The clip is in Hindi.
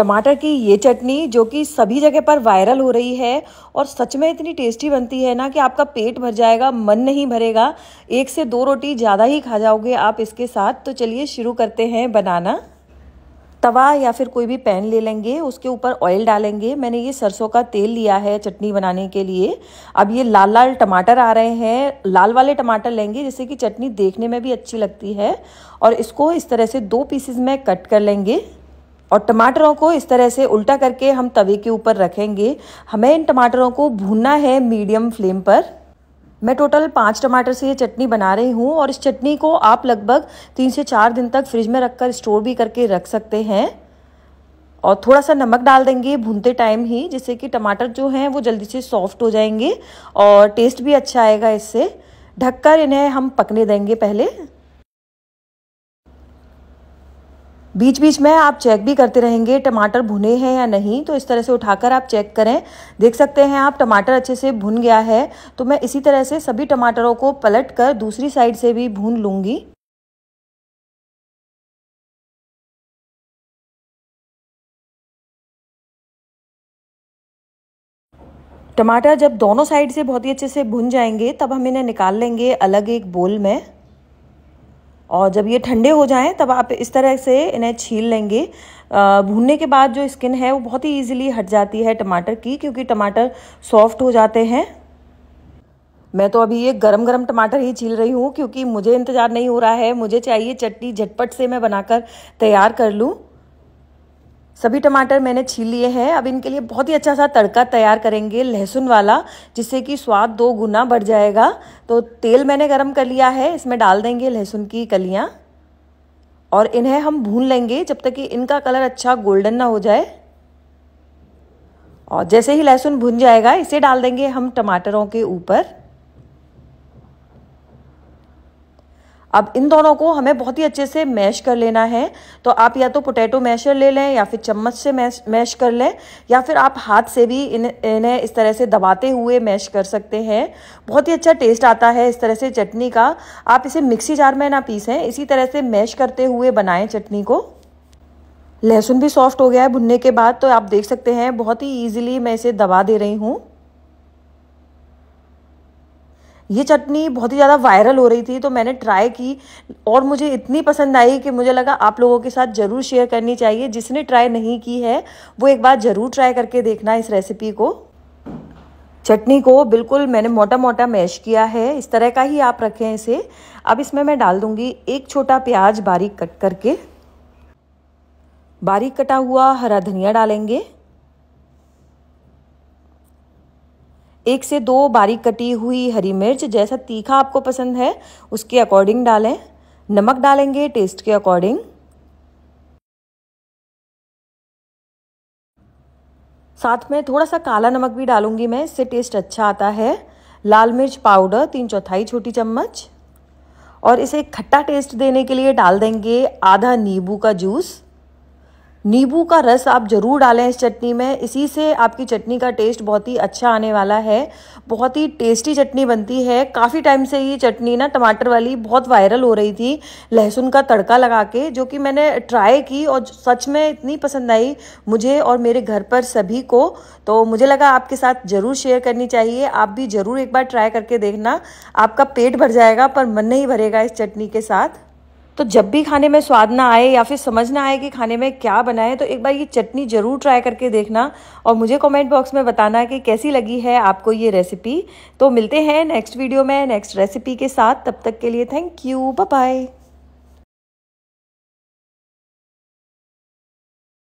टमाटर की ये चटनी जो कि सभी जगह पर वायरल हो रही है और सच में इतनी टेस्टी बनती है ना कि आपका पेट भर जाएगा मन नहीं भरेगा एक से दो रोटी ज़्यादा ही खा जाओगे आप इसके साथ तो चलिए शुरू करते हैं बनाना तवा या फिर कोई भी पैन ले लेंगे उसके ऊपर ऑयल डालेंगे मैंने ये सरसों का तेल लिया है चटनी बनाने के लिए अब ये लाल लाल टमाटर आ रहे हैं लाल वाले टमाटर लेंगे जिससे कि चटनी देखने में भी अच्छी लगती है और इसको इस तरह से दो पीसेस में कट कर लेंगे और टमाटरों को इस तरह से उल्टा करके हम तवे के ऊपर रखेंगे हमें इन टमाटरों को भूनना है मीडियम फ्लेम पर मैं टोटल पाँच टमाटर से ये चटनी बना रही हूँ और इस चटनी को आप लगभग तीन से चार दिन तक फ्रिज में रखकर स्टोर भी करके रख सकते हैं और थोड़ा सा नमक डाल देंगे भूनते टाइम ही जिससे कि टमाटर जो हैं वो जल्दी से सॉफ्ट हो जाएंगे और टेस्ट भी अच्छा आएगा इससे ढककर इन्हें हम पकने देंगे पहले बीच बीच में आप चेक भी करते रहेंगे टमाटर भुने हैं या नहीं तो इस तरह से उठाकर आप चेक करें देख सकते हैं आप टमाटर अच्छे से भुन गया है तो मैं इसी तरह से सभी टमाटरों को पलट कर दूसरी साइड से भी भून लूँगी टमाटर जब दोनों साइड से बहुत ही अच्छे से भुन जाएंगे तब हम इन्हें निकाल लेंगे अलग एक बोल में और जब ये ठंडे हो जाएं तब आप इस तरह से इन्हें छील लेंगे भूनने के बाद जो स्किन है वो बहुत ही इजीली हट जाती है टमाटर की क्योंकि टमाटर सॉफ्ट हो जाते हैं मैं तो अभी ये गरम गरम टमाटर ही छील रही हूँ क्योंकि मुझे इंतज़ार नहीं हो रहा है मुझे चाहिए चटनी झटपट से मैं बनाकर तैयार कर लूँ सभी टमाटर मैंने छील लिए हैं अब इनके लिए बहुत ही अच्छा सा तड़का तैयार करेंगे लहसुन वाला जिससे कि स्वाद दो गुना बढ़ जाएगा तो तेल मैंने गरम कर लिया है इसमें डाल देंगे लहसुन की कलियाँ और इन्हें हम भून लेंगे जब तक कि इनका कलर अच्छा गोल्डन ना हो जाए और जैसे ही लहसुन भुन जाएगा इसे डाल देंगे हम टमाटरों के ऊपर अब इन दोनों को हमें बहुत ही अच्छे से मैश कर लेना है तो आप या तो पोटैटो मैशर ले लें या फिर चम्मच से मैश मैश कर लें या फिर आप हाथ से भी इन इन्हें इस तरह से दबाते हुए मैश कर सकते हैं बहुत ही अच्छा टेस्ट आता है इस तरह से चटनी का आप इसे मिक्सी जार में ना पीसें इसी तरह से मैश करते हुए बनाएं चटनी को लहसुन भी सॉफ्ट हो गया है भुनने के बाद तो आप देख सकते हैं बहुत ही ईजिली मैं इसे दबा दे रही हूँ ये चटनी बहुत ही ज़्यादा वायरल हो रही थी तो मैंने ट्राई की और मुझे इतनी पसंद आई कि मुझे लगा आप लोगों के साथ ज़रूर शेयर करनी चाहिए जिसने ट्राई नहीं की है वो एक बार ज़रूर ट्राई करके देखना इस रेसिपी को चटनी को बिल्कुल मैंने मोटा मोटा मैश किया है इस तरह का ही आप रखें इसे अब इसमें मैं डाल दूँगी एक छोटा प्याज बारीक कट करके बारीक कटा हुआ हरा धनिया डालेंगे एक से दो बारीक कटी हुई हरी मिर्च जैसा तीखा आपको पसंद है उसके अकॉर्डिंग डालें नमक डालेंगे टेस्ट के अकॉर्डिंग साथ में थोड़ा सा काला नमक भी डालूंगी मैं इससे टेस्ट अच्छा आता है लाल मिर्च पाउडर तीन चौथाई छोटी चम्मच और इसे खट्टा टेस्ट देने के लिए डाल देंगे आधा नींबू का जूस नींबू का रस आप ज़रूर डालें इस चटनी में इसी से आपकी चटनी का टेस्ट बहुत ही अच्छा आने वाला है बहुत ही टेस्टी चटनी बनती है काफ़ी टाइम से ये चटनी ना टमाटर वाली बहुत वायरल हो रही थी लहसुन का तड़का लगा के जो कि मैंने ट्राई की और सच में इतनी पसंद आई मुझे और मेरे घर पर सभी को तो मुझे लगा आपके साथ ज़रूर शेयर करनी चाहिए आप भी ज़रूर एक बार ट्राई करके देखना आपका पेट भर जाएगा पर मन नहीं भरेगा इस चटनी के साथ तो जब भी खाने में स्वाद ना आए या फिर समझ ना आए कि खाने में क्या बना तो एक बार ये चटनी ज़रूर ट्राई करके देखना और मुझे कमेंट बॉक्स में बताना कि कैसी लगी है आपको ये रेसिपी तो मिलते हैं नेक्स्ट वीडियो में नेक्स्ट रेसिपी के साथ तब तक के लिए थैंक यू बाय